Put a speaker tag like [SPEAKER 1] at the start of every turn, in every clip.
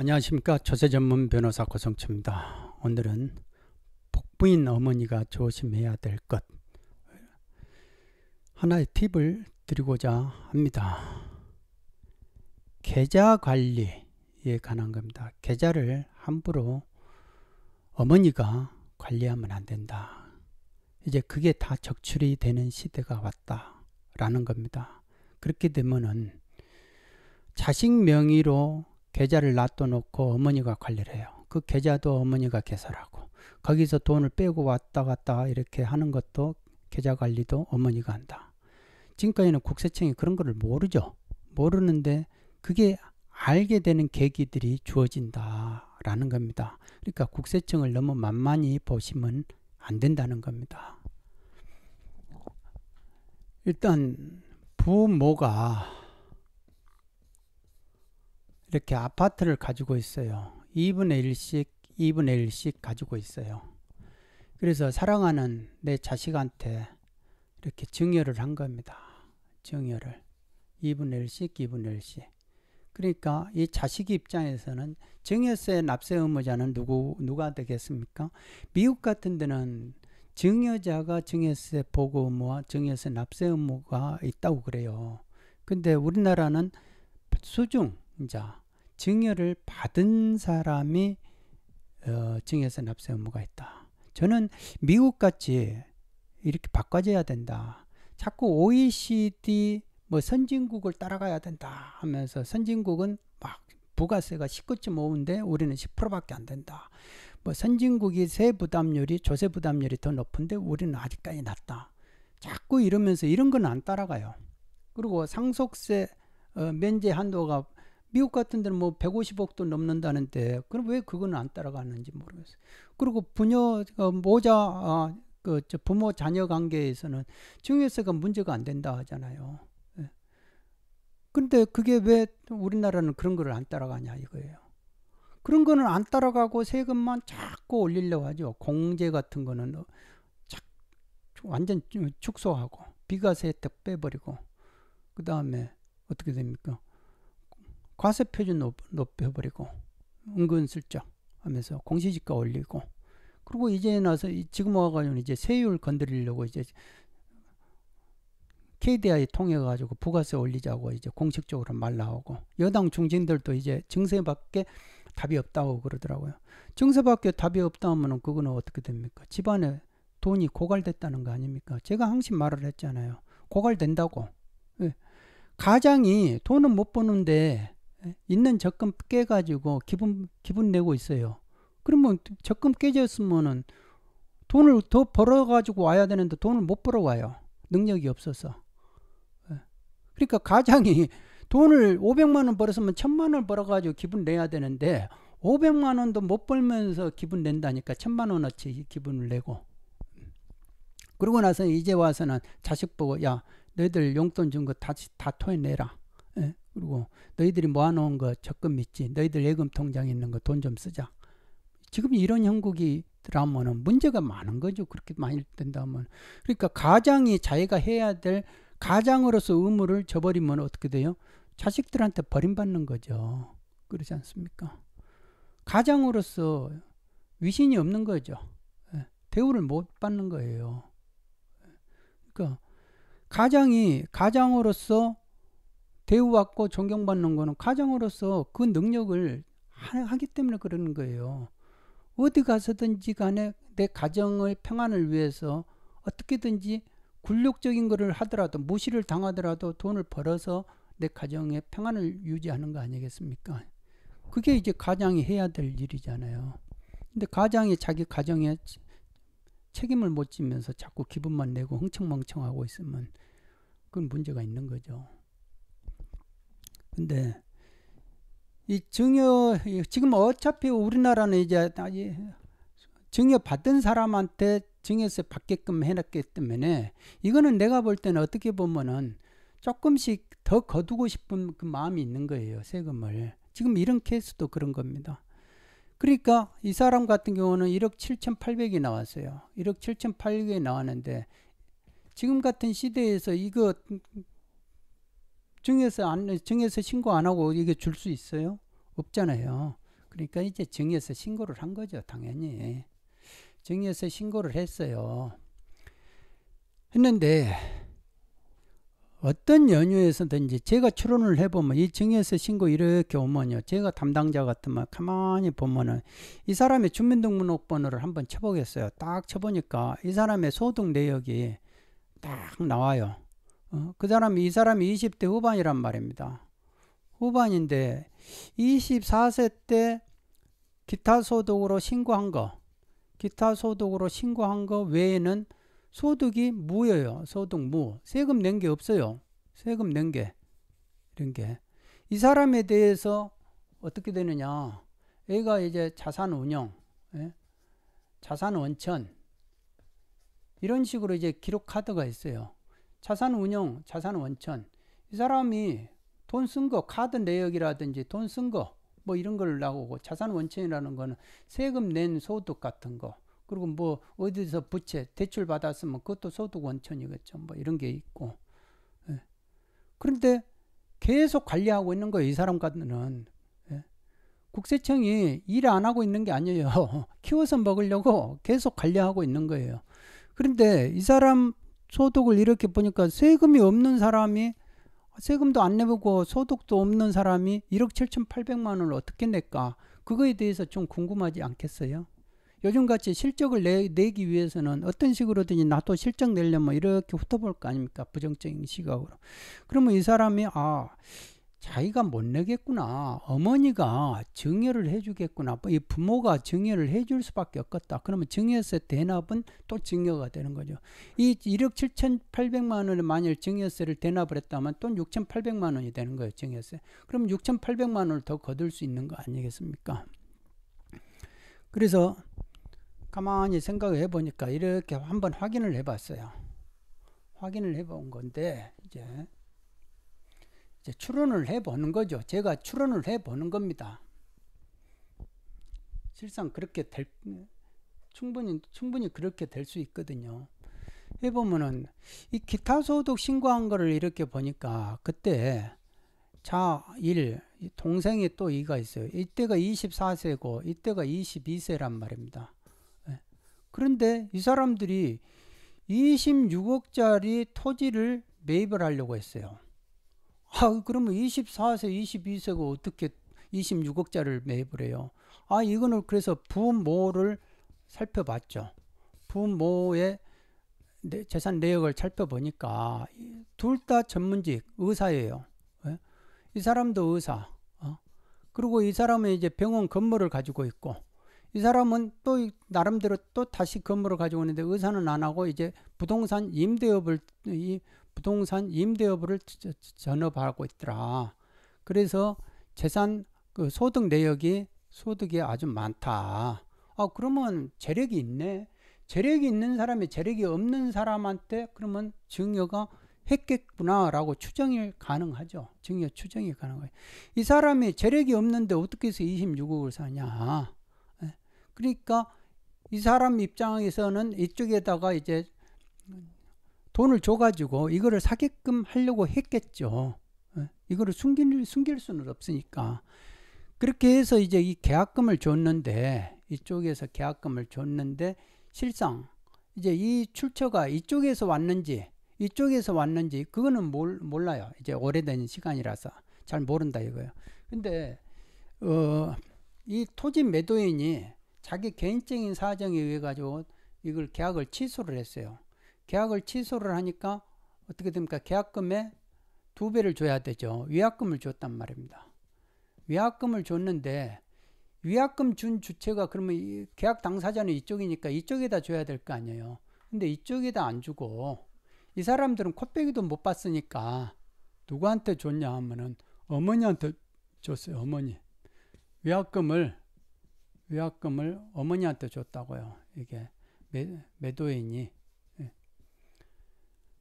[SPEAKER 1] 안녕하십니까 조세 전문 변호사 고성철입니다. 오늘은 복부인 어머니가 조심해야 될 것 하나의 팁을 드리고자 합니다. 계좌 관리에 관한 겁니다. 계좌를 함부로 어머니가 관리하면 안 된다. 이제 그게 다 적출이 되는 시대가 왔다라는 겁니다. 그렇게 되면은 자식 명의로 계좌를 놔둬놓고 어머니가 관리를 해요. 그 계좌도 어머니가 개설하고 거기서 돈을 빼고 왔다 갔다 이렇게 하는 것도 계좌 관리도 어머니가 한다. 지금까지는 국세청이 그런 거를 모르죠. 모르는데 그게 알게 되는 계기들이 주어진다라는 겁니다. 그러니까 국세청을 너무 만만히 보시면 안 된다는 겁니다. 일단 부모가 이렇게 아파트를 가지고 있어요. 2분의 1씩 2분의 1씩 가지고 있어요. 그래서 사랑하는 내 자식한테 이렇게 증여를 한 겁니다. 증여를 2분의 1씩 2분의 1씩 그러니까 이 자식 입장에서는 증여세 납세 의무자는 누구 누가 되겠습니까? 미국 같은 데는 증여자가 증여세 보고 의무와 증여세 납세 의무가 있다고 그래요. 근데 우리나라는 수중자 증여를 받은 사람이 어, 증여세 납세 의무가 있다. 저는 미국같이 이렇게 바꿔줘야 된다. 자꾸 OECD 뭐 선진국을 따라가야 된다 하면서 선진국은 막 부가세가 19.5인데 우리는 10%밖에 안 된다. 뭐 선진국이 세 부담률이 조세 부담률이 더 높은데 우리는 아직까지 낮다. 자꾸 이러면서 이런 건 안 따라가요. 그리고 상속세 어, 면제 한도가 미국 같은 데는 뭐 150억도 넘는다는데 그럼 왜 그건 안 따라가는지 모르겠어 그리고 부녀 어, 모자 아, 어, 그저 부모 자녀 관계에서는 증여세가 문제가 안 된다 하잖아요. 예. 근데 그게 왜 우리나라는 그런 거를 안 따라가냐 이거예요. 그런 거는 안 따라가고 세금만 자꾸 올리려고 하죠. 공제 같은 거는 어, 착, 완전 축소하고 비과세 혜택 빼버리고 그 다음에 어떻게 됩니까? 과세 표준 높, 여버리고 은근슬쩍 하면서 공시지가 올리고 그리고 이제 나서 지금 와가지고 이제 세율 건드리려고 이제 KDI 통해 가지고 부가세 올리자고 이제 공식적으로 말 나오고 여당 중진들도 이제 증세밖에 답이 없다고 그러더라고요. 증세밖에 답이 없다 하면은 그거는 어떻게 됩니까? 집안에 돈이 고갈됐다는 거 아닙니까? 제가 항상 말을 했잖아요. 고갈된다고. 예. 가장이 돈은 못 버는데 예, 있는 적금 깨가지고 기분 기분 내고 있어요. 그러면 적금 깨졌으면은 돈을 더 벌어가지고 와야 되는데 돈을 못 벌어 와요. 능력이 없어서. 예. 그러니까 가장이 돈을 500만 원 벌었으면 1000만 원 벌어가지고 기분 내야 되는데 500만 원도 못 벌면서 기분 낸다니까 1000만 원어치 기분을 내고. 그러고 나서 이제 와서는 자식 보고 야 너희들 용돈 준 거 다시 다 토해내라. 그리고 너희들이 모아놓은 거 적금 있지. 너희들 예금 통장에 있는 거 돈 좀 쓰자. 지금 이런 형국이 드라마는 문제가 많은 거죠. 그렇게 많이 된다면. 그러니까 가장이 자기가 해야 될 가장으로서 의무를 저버리면 어떻게 돼요? 자식들한테 버림받는 거죠. 그렇지 않습니까? 가장으로서 위신이 없는 거죠. 예, 대우를 못 받는 거예요. 예, 그러니까 가장이 가장으로서 대우받고 존경받는 거는 가장으로서 그 능력을 하기 때문에 그러는 거예요. 어디 가서든지 간에 내 가정의 평안을 위해서 어떻게든지 굴욕적인 것을 하더라도 무시를 당하더라도 돈을 벌어서 내 가정의 평안을 유지하는 거 아니겠습니까? 그게 이제 가장이 해야 될 일이잖아요. 근데 가장이 자기 가정에 책임을 못 지면서 자꾸 기분만 내고 흥청망청하고 있으면 그건 문제가 있는 거죠. 근데 이 증여 지금 어차피 우리나라는 이제 증여 받은 사람한테 증여세 받게끔 해놨기 때문에 이거는 내가 볼 때는 어떻게 보면은 조금씩 더 거두고 싶은 그 마음이 있는 거예요 세금을 지금 이런 케이스도 그런 겁니다 그러니까 이 사람 같은 경우는 1억 7,800이 나왔어요 1억 7,800이 나왔는데 지금 같은 시대에서 이거 증여서안증여서 신고 안 하고 이게 줄 수 있어요? 없잖아요. 그러니까 이제 증여서 신고를 한 거죠, 당연히. 증여서 신고를 했어요. 했는데 어떤 연유에서든지 제가 추론을 해보면 이 증여세 신고 이렇게 오면요. 제가 담당자 같으면 가만히 보면은 이 사람의 주민등록번호를 한번 쳐보겠어요. 딱 쳐보니까 이 사람의 소득 내역이 딱 나와요. 어, 그 사람이 사람이 20대 후반이란 말입니다. 후반인데 24세 때 기타 소득으로 신고한 거, 기타 소득으로 신고한 거 외에는 소득이 무예요. 소득 무. 세금 낸 게 없어요. 세금 낸 게. 이런 게. 이 사람에 대해서 어떻게 되느냐. 얘가 이제 자산 운영, 예? 자산 원천, 이런 식으로 이제 기록 카드가 있어요. 자산 운용, 자산 원천. 이 사람이 돈 쓴 거, 카드 내역이라든지 돈 쓴 거, 뭐 이런 걸 나오고, 자산 원천이라는 거는 세금 낸 소득 같은 거, 그리고 뭐 어디서 부채, 대출 받았으면 그것도 소득 원천이겠죠. 뭐 이런 게 있고. 예. 그런데 계속 관리하고 있는 거예요, 이 사람과는. 예. 국세청이 일 안 하고 있는 게 아니에요. 키워서 먹으려고 계속 관리하고 있는 거예요. 그런데 이 사람 소득을 이렇게 보니까 세금이 없는 사람이 세금도 안 내보고 소득도 없는 사람이 1억 7,800만 원을 어떻게 낼까? 그거에 대해서 좀 궁금하지 않겠어요? 요즘같이 실적을 내, 내기 위해서는 어떤 식으로든지 나도 실적 내려면 이렇게 훑어볼 거 아닙니까? 부정적인 시각으로. 그러면 이 사람이, 아, 자기가 못 내겠구나. 어머니가 증여를 해주겠구나. 이 부모가 증여를 해 줄 수밖에 없겠다. 그러면 증여세 대납은 또 증여가 되는 거죠. 이 1억 7,800만 원을 만일 증여세를 대납을 했다면 또 6,800만 원이 되는 거예요. 증여세. 그럼 6,800만 원을 더 거둘 수 있는 거 아니겠습니까? 그래서 가만히 생각을 해보니까 이렇게 한번 확인을 해봤어요. 확인을 해 본 건데 이제 추론을 해보는 거죠. 제가 추론을 해보는 겁니다. 실상 그렇게 될, 충분히, 충분히 그렇게 될 수 있거든요. 해보면은, 이 기타 소득 신고한 거를 이렇게 보니까, 그때 자, 일, 동생이 또 이가 있어요. 이때가 24세고, 이때가 22세란 말입니다. 예. 그런데 이 사람들이 26억짜리 토지를 매입을 하려고 했어요. 아, 그러면 24세, 22세가 어떻게 26억짜리를 매입을 해요? 아, 이거는 그래서 부모를 살펴봤죠. 부모의 재산 내역을 살펴보니까 둘 다 전문직 의사예요. 예? 이 사람도 의사. 어? 그리고 이 사람은 이제 병원 건물을 가지고 있고 이 사람은 또 나름대로 또 다시 건물을 가지고 있는데 의사는 안 하고 이제 부동산 임대업을 이 부동산 임대업을 전업하고 있더라. 그래서 재산 그 소득 내역이 소득이 아주 많다. 아 그러면 재력이 있네. 재력이 있는 사람이 재력이 없는 사람한테 그러면 증여가 했겠구나라고 추정이 가능하죠. 증여 추정이 가능해요. 이 사람이 재력이 없는데 어떻게 해서 26억을 사냐. 예? 그러니까 이 사람 입장에서는 이쪽에다가 이제 돈을 줘가지고 이거를 사게끔 하려고 했겠죠. 예, 이거를 숨길, 숨길 수는 없으니까. 그렇게 해서 이제 이 계약금을 줬는데, 이쪽에서 계약금을 줬는데, 실상 이제 이 출처가 이쪽에서 왔는지, 이쪽에서 왔는지, 그거는 몰, 몰라요. 이제 오래된 시간이라서 잘 모른다 이거예요. 근데, 어, 이 토지 매도인이 자기 개인적인 사정에 의해 가지고 이걸 계약을 취소를 했어요. 계약을 취소를 하니까 어떻게 됩니까? 계약금의 두 배를 줘야 되죠. 위약금을 줬단 말입니다. 위약금을 줬는데 위약금 준 주체가 그러면 이 계약 당사자는 이쪽이니까 이쪽에다 줘야 될 거 아니에요. 근데 이쪽에다 안 주고 이 사람들은 코빼기도 못 봤으니까 누구한테 줬냐 하면은 어머니한테 줬어요. 어머니. 위약금을 위약금을 어머니한테 줬다고요. 이게 매, 매도인이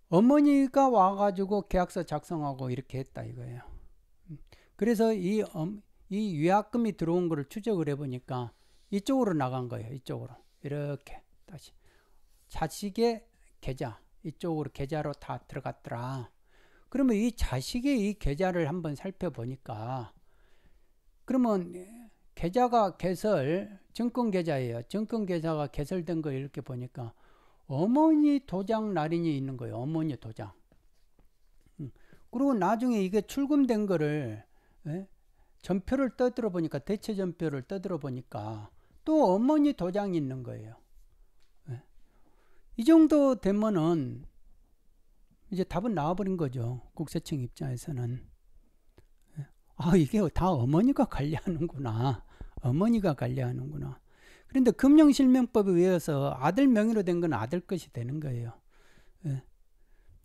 [SPEAKER 1] 어머니가 와가지고 계약서 작성하고 이렇게 했다 이거예요. 그래서 이, 음, 이 위약금이 들어온 거를 추적을 해보니까 이쪽으로 나간 거예요. 이쪽으로. 이렇게 다시. 자식의 계좌. 이쪽으로 계좌로 다 들어갔더라. 그러면 이 자식의 이 계좌를 한번 살펴보니까 그러면 계좌가 개설, 증권 계좌예요. 증권 계좌가 개설된 거 이렇게 보니까 어머니 도장 날인이 있는 거예요. 어머니 도장. 음. 그리고 나중에 이게 출금된 거를 예? 전표를 떠들어 보니까 대체 전표를 떠들어 보니까 또 어머니 도장이 있는 거예요. 예? 이 정도 되면은 이제 답은 나와버린 거죠. 국세청 입장에서는 예? 아 이게 다 어머니가 관리하는구나. 어머니가 관리하는구나. 그런데 금융실명법에 의해서 아들 명의로 된 건 아들 것이 되는 거예요. 예.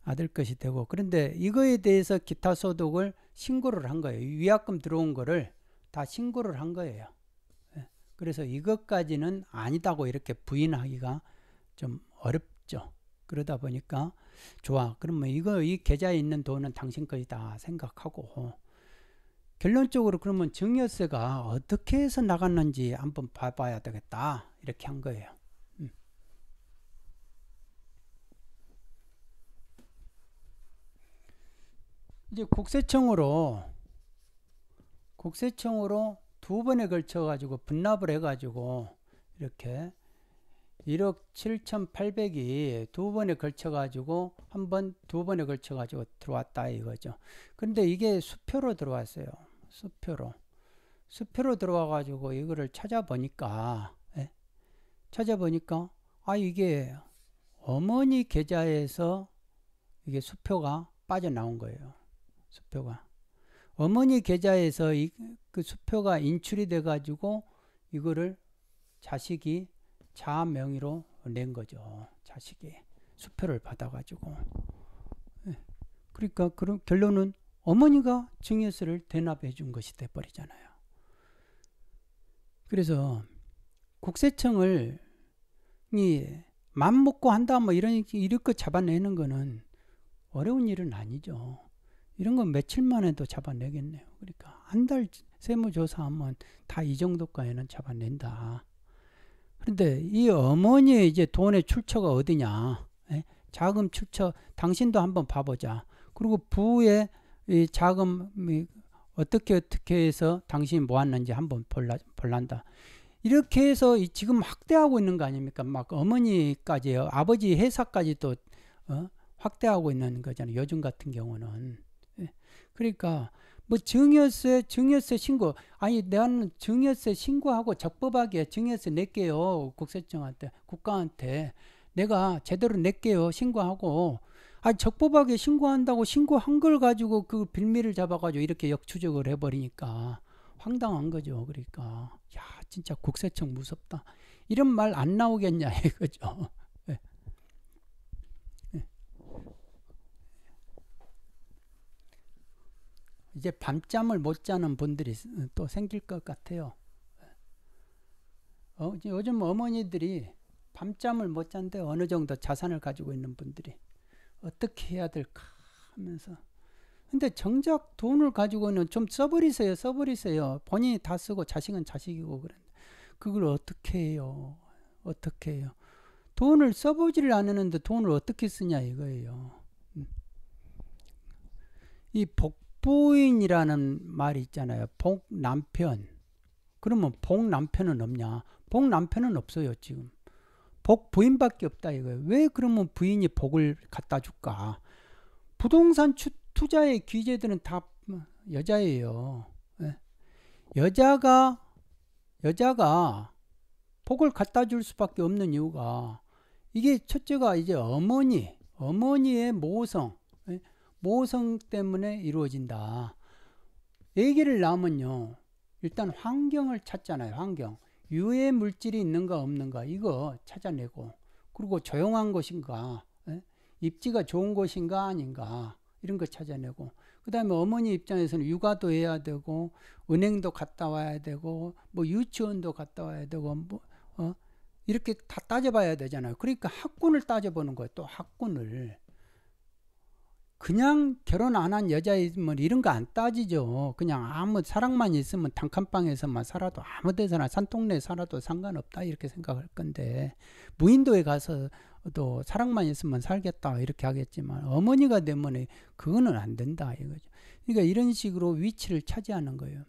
[SPEAKER 1] 아들 것이 되고 그런데 이거에 대해서 기타 소득을 신고를 한 거예요. 위약금 들어온 거를 다 신고를 한 거예요. 예. 그래서 이것까지는 아니다고 이렇게 부인하기가 좀 어렵죠. 그러다 보니까 좋아. 그러면 이거 이 계좌에 있는 돈은 당신 것이다 생각하고 결론적으로 그러면 증여세가 어떻게 해서 나갔는지 한번 봐봐야 되겠다 이렇게 한 거예요. 음. 이제 국세청으로 국세청으로 두 번에 걸쳐 가지고 분납을 해 가지고 이렇게 1억 7,800이 두 번에 걸쳐가지고 한 번 두 번에 걸쳐가지고 들어왔다 이거죠. 근데 이게 수표로 들어왔어요. 수표로 수표로 들어와 가지고 이거를 찾아보니까 예? 찾아보니까 아 이게 어머니 계좌에서 이게 수표가 빠져나온 거예요. 수표가 어머니 계좌에서 이, 그 수표가 인출이 돼 가지고 이거를 자식이 자아 명의로 낸 거죠. 자식이 수표를 받아 가지고 예. 그러니까 그런 결론은 어머니가 증여세를 대납해 준 것이 돼버리잖아요. 그래서 국세청을 이맘 먹고 한다 뭐 이런 이렇게 잡아내는 거는 어려운 일은 아니죠. 이런 건 며칠 만에도 잡아내겠네요. 그러니까 한 달 세무조사하면 다 이 정도까지는 잡아낸다. 그런데 이 어머니의 이제 돈의 출처가 어디냐? 예? 자금 출처 당신도 한번 봐보자. 그리고 부의 이 자금이 어떻게 어떻게 해서 당신이 모았는지 뭐 한번 볼라, 볼란다. 이렇게 해서 이 지금 확대하고 있는 거 아닙니까? 막 어머니까지, 아버지 회사까지 도 어? 확대하고 있는 거잖아요. 요즘 같은 경우는. 예. 그러니까 뭐 증여세, 증여세 신고. 아니, 나는 증여세 신고하고 적법하게 증여세 낼게요. 국세청한테, 국가한테. 내가 제대로 낼게요. 신고하고. 아 적법하게 신고한다고 신고한 걸 가지고 그 빌미를 잡아가지고 이렇게 역추적을 해버리니까 황당한 거죠. 그러니까 야 진짜 국세청 무섭다. 이런 말 안 나오겠냐 이거죠. 예. 예. 이제 밤잠을 못 자는 분들이 어, 또 생길 것 같아요. 예. 어, 요즘 어머니들이 밤잠을 못 잔데 어느 정도 자산을 가지고 있는 분들이 어떻게 해야 될까 하면서 근데 정작 돈을 가지고는 좀 써버리세요 써버리세요 본인이 다 쓰고 자식은 자식이고 그런데 그걸 어떻게 해요 어떻게 해요 돈을 써보지를 않았는데 돈을 어떻게 쓰냐 이거예요 음. 이 복부인이라는 말이 있잖아요 복남편 그러면 복남편은 없냐 복남편은 없어요 지금 복 부인밖에 없다 이거예요. 왜 그러면 부인이 복을 갖다 줄까? 부동산 투자의 기재들은 다 여자예요. 예. 여자가 여자가 복을 갖다 줄 수밖에 없는 이유가 이게 첫째가 이제 어머니 어머니의 모성 예. 모성 때문에 이루어진다. 얘기를 낳으면요. 일단 환경을 찾잖아요. 환경. 유해 물질이 있는가 없는가 이거 찾아내고 그리고 조용한 곳인가 예? 입지가 좋은 곳인가 아닌가 이런 거 찾아내고 그 다음에 어머니 입장에서는 육아도 해야 되고 은행도 갔다 와야 되고 뭐 유치원도 갔다 와야 되고 뭐 어? 이렇게 다 따져봐야 되잖아요. 그러니까 학군을 따져보는 거예요. 또 학군을 그냥 결혼 안 한 여자이면 이런 거 안 따지죠. 그냥 아무 사랑만 있으면 단칸방에서만 살아도 아무 데서나 산동네에 살아도 상관없다 이렇게 생각할 건데 무인도에 가서도 사랑만 있으면 살겠다 이렇게 하겠지만 어머니가 되면 그거는 안 된다 이거죠. 그러니까 이런 식으로 위치를 차지하는 거예요.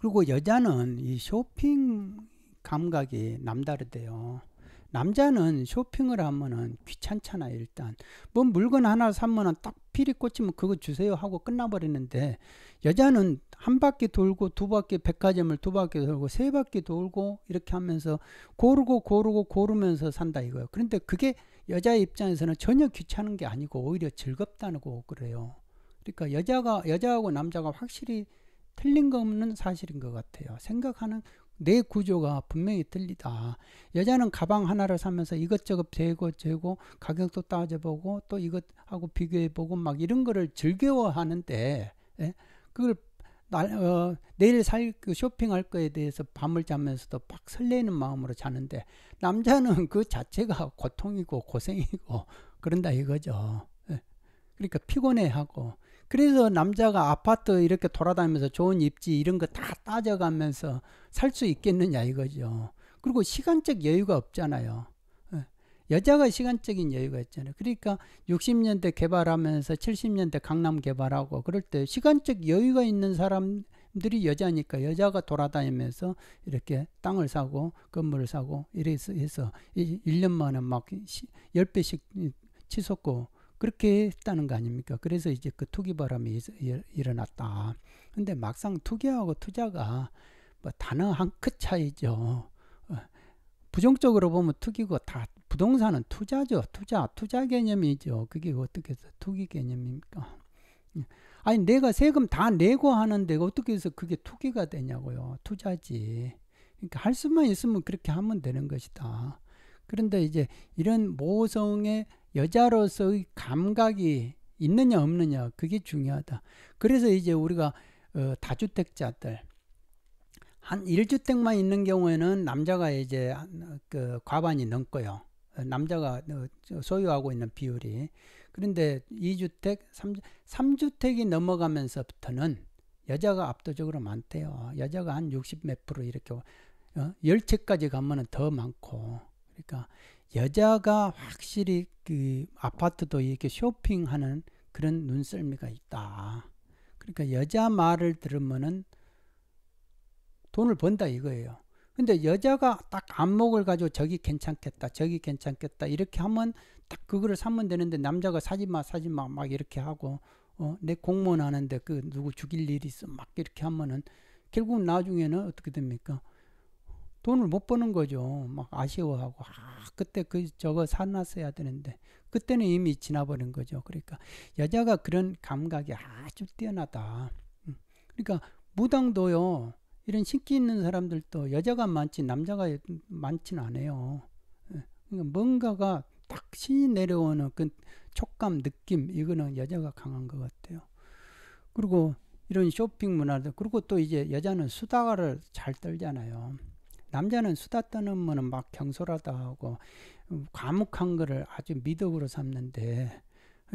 [SPEAKER 1] 그리고 여자는 이 쇼핑 감각이 남다르대요. 남자는 쇼핑을 하면은 귀찮잖아 일단 뭐 물건 하나 사면은 딱 필이 꽂히면 그거 주세요 하고 끝나버리는데 여자는 한 바퀴 돌고 두 바퀴 백화점을 두 바퀴 돌고 세 바퀴 돌고 이렇게 하면서 고르고 고르고 고르면서 산다 이거예요 그런데 그게 여자 입장에서는 전혀 귀찮은 게 아니고 오히려 즐겁다는 거 그래요 그러니까 여자가 여자하고 남자가 확실히 틀린 거 없는 사실인 것 같아요 생각하는 내 구조가 분명히 틀리다. 여자는 가방 하나를 사면서 이것저것 재고 재고 가격도 따져보고 또 이것하고 비교해보고 막 이런 거를 즐겨워하는데 예? 그걸 날, 어, 내일 살그 쇼핑할 거에 대해서 밤을 자면서도 팍 설레는 마음으로 자는데 남자는 그 자체가 고통이고 고생이고 그런다 이거죠. 예. 그러니까 피곤해하고 그래서 남자가 아파트 이렇게 돌아다니면서 좋은 입지 이런 거 다 따져가면서 살 수 있겠느냐 이거죠. 그리고 시간적 여유가 없잖아요. 예. 여자가 시간적인 여유가 있잖아요. 그러니까 60년대 개발하면서 70년대 강남 개발하고 그럴 때 시간적 여유가 있는 사람들이 여자니까 여자가 돌아다니면서 이렇게 땅을 사고 건물을 사고 이래서 해서 1년 만에 막 10배씩 치솟고 그렇게 했다는 거 아닙니까? 그래서 이제 그 투기 바람이 일어났다. 근데 막상 투기하고 투자가 뭐 단어 한끗 차이죠. 어, 부정적으로 보면 투기고 다 부동산은 투자죠. 투자, 투자 개념이죠. 그게 어떻게 해서 투기 개념입니까? 예. 아니, 내가 세금 다 내고 하는데 어떻게 해서 그게 투기가 되냐고요. 투자지. 그러니까 할 수만 있으면 그렇게 하면 되는 것이다. 그런데 이제 이런 모성의 여자로서의 감각이 있느냐 없느냐 그게 중요하다. 그래서 이제 우리가 어, 다주택자들 한 1주택만 있는 경우에는 남자가 이제 그 과반이 넘고요. 남자가 어, 소유하고 있는 비율이. 그런데 2주택, 3, 주택이 넘어가면서부터는 여자가 압도적으로 많대요. 여자가 한 60 몇 프로 이렇게 어? 10채까지 가면 더 많고. 그러니까 여자가 확실히 그 아파트도 이렇게 쇼핑하는 그런 눈썰미가 있다. 그러니까 여자 말을 들으면은 돈을 번다 이거예요. 근데 여자가 딱 안목을 가지고 저기 괜찮겠다, 저기 괜찮겠다 이렇게 하면 딱 그거를 사면 되는데 남자가 사지 마, 사지 마막 이렇게 하고 어, 내 공무원 하는데 그 누구 죽일 일이 있어 막 이렇게 하면은 결국 나중에는 어떻게 됩니까? 돈을 못 버는 거죠. 막 아쉬워하고 아 그때 그 저거 사놨어야 되는데 그때는 이미 지나버린 거죠. 그러니까 여자가 그런 감각이 아주 뛰어나다. 음. 그러니까 무당도요 이런 신기 있는 사람들도 여자가 많지 남자가 많지는 않아요. 예. 그러니까 뭔가가 딱 신이 내려오는 그 촉감 느낌 이거는 여자가 강한 것 같아요. 그리고 이런 쇼핑 문화도 그리고 또 이제 여자는 수다를 잘 떨잖아요. 남자는 수다 떠는 거는 막 경솔하다 하고 음, 과묵한 거를 아주 미덕으로 삼는데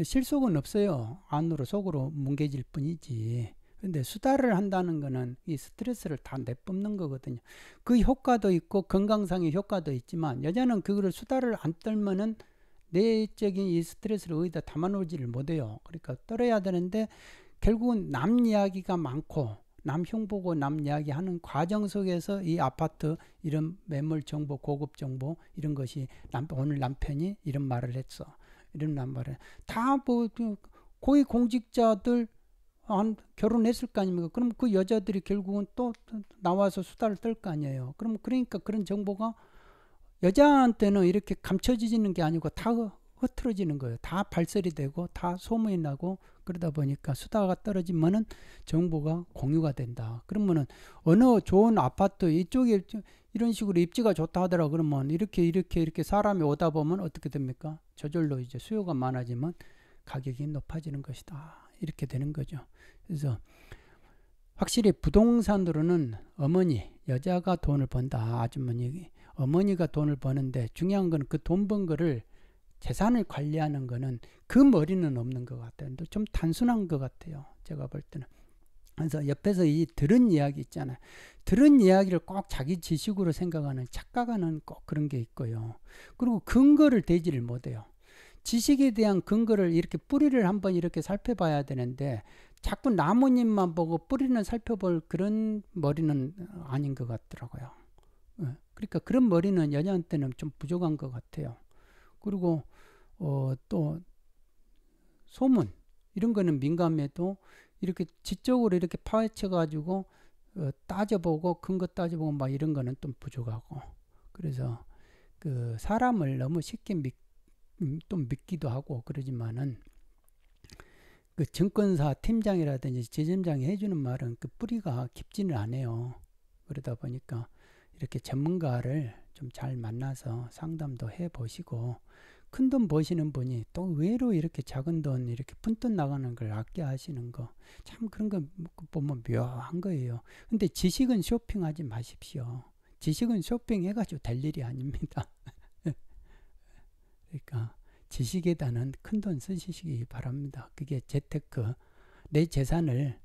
[SPEAKER 1] 실속은 없어요. 안으로 속으로 뭉개질 뿐이지. 근데 수다를 한다는 거는 이 스트레스를 다 내뿜는 거거든요. 그 효과도 있고 건강상의 효과도 있지만 여자는 그거를 수다를 안 떨면은 내적인 이 스트레스를 어디다 담아놓지를 못해요. 그러니까 떨어야 되는데 결국은 남 이야기가 많고 남 흉보고 남 이야기하는 과정 속에서 이 아파트 이런 매물 정보 고급 정보 이런 것이 남, 오늘 남편이 이런 말을 했어 이런 말을 다뭐 그 고위 공직자들 안 결혼했을 거 아닙니까? 그럼 그 여자들이 결국은 또 나와서 수다를 떨 거 아니에요. 그럼 그러니까 그런 정보가 여자한테는 이렇게 감춰지는 게 아니고 다 흐트러지는 거예요. 다 발설이 되고 다 소문이 나고 그러다 보니까 수다가 떨어지면은 정보가 공유가 된다. 그러면은 어느 좋은 아파트 이쪽에 이런 식으로 입지가 좋다 하더라 그러면 이렇게 이렇게 이렇게 사람이 오다 보면 어떻게 됩니까? 저절로 이제 수요가 많아지면 가격이 높아지는 것이다. 이렇게 되는 거죠. 그래서 확실히 부동산으로는 어머니 여자가 돈을 번다 아주머니 어머니가 돈을 버는데 중요한 건 그 돈 번 거를 재산을 관리하는 거는 그 머리는 없는 것 같아요. 좀 단순한 것 같아요. 제가 볼 때는. 그래서 옆에서 이 들은 이야기 있잖아요. 들은 이야기를 꼭 자기 지식으로 생각하는 착각하는 꼭 그런 게 있고요. 그리고 근거를 대지를 못해요. 지식에 대한 근거를 이렇게 뿌리를 한번 이렇게 살펴봐야 되는데 자꾸 나뭇잎만 보고 뿌리는 살펴볼 그런 머리는 아닌 것 같더라고요. 예. 그러니까 그런 머리는 연연한테는 좀 부족한 것 같아요. 그리고 어, 또 소문 이런 거는 민감해도 이렇게 지적으로 이렇게 파헤쳐 가지고 어, 따져보고 근거 따져보고 막 이런 거는 좀 부족하고 그래서 그 사람을 너무 쉽게 믿, 또 음, 믿기도 하고 그러지만은 그 증권사 팀장이라든지 재점장이 해주는 말은 그 뿌리가 깊지는 않아요. 그러다 보니까 이렇게 전문가를 좀 잘 만나서 상담도 해 보시고 큰돈 버시는 분이 또 의외로 이렇게 작은 돈 이렇게 푼돈 나가는 걸 아껴 하시는 거 참 그런 거 보면 묘한 거예요. 근데 지식은 쇼핑하지 마십시오. 지식은 쇼핑해가지고 될 일이 아닙니다. 그러니까 지식에다는 큰 돈 쓰시기 바랍니다. 그게 재테크 내 재산을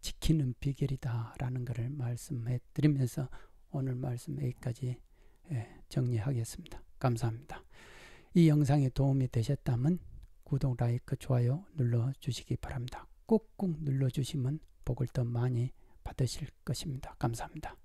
[SPEAKER 1] 지키는 비결이다라는 것을 말씀해 드리면서 오늘 말씀 여기까지 예, 정리하겠습니다. 감사합니다. 이 영상이 도움이 되셨다면 구독, 라이크, 좋아요 눌러주시기 바랍니다. 꾹꾹 눌러주시면 복을 더 많이 받으실 것입니다. 감사합니다.